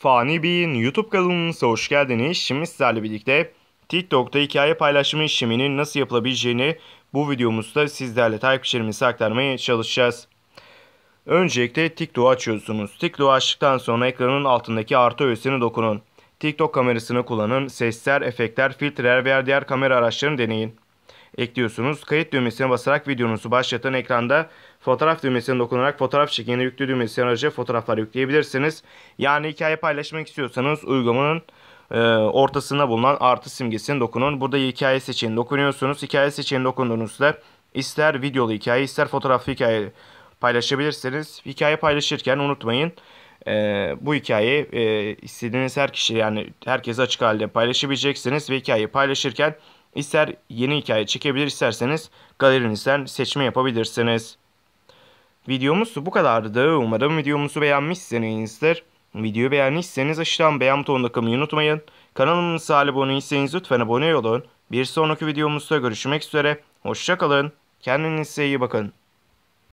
Fani Bey'in YouTube kanalımıza hoş geldiniz. Şimdi sizlerle birlikte TikTok'ta hikaye paylaşımı işleminin nasıl yapılabileceğini bu videomuzda sizlerle takipçilerimize aktarmaya çalışacağız. Öncelikle TikTok'u açıyorsunuz. TikTok'u açtıktan sonra ekranın altındaki artı öğesine dokunun. TikTok kamerasını kullanın, sesler, efektler, filtreler veya diğer kamera araçlarını deneyin ekliyorsunuz. Kayıt düğmesine basarak videonuzu başlatan ekranda fotoğraf düğmesine dokunarak fotoğraf şeklinde yüklü düğmesine araca fotoğraflar yükleyebilirsiniz. Yani hikaye paylaşmak istiyorsanız uygulamanın e, ortasında bulunan artı simgesine dokunun. Burada hikaye seçeneğine dokunuyorsunuz. Hikaye seçeneğine dokunduğunuzda ister videolu hikaye ister fotoğraflı hikaye paylaşabilirsiniz. Hikaye paylaşırken unutmayın e, bu hikayeyi e, istediğiniz her kişi yani herkese açık halde paylaşabileceksiniz ve hikayeyi paylaşırken İster yeni hikaye çekebilir isterseniz galerinizden seçme yapabilirsiniz. Videomuz bu kadardı. Umarım videomuzu beğenmişsinizdir. Videoyu beğendiyseniz aşağıdan beğen butonuna takmayı unutmayın. Kanalımıza abone değilseniz lütfen abone olun. Bir sonraki videomuzda görüşmek üzere. Hoşçakalın. Kendinize iyi bakın.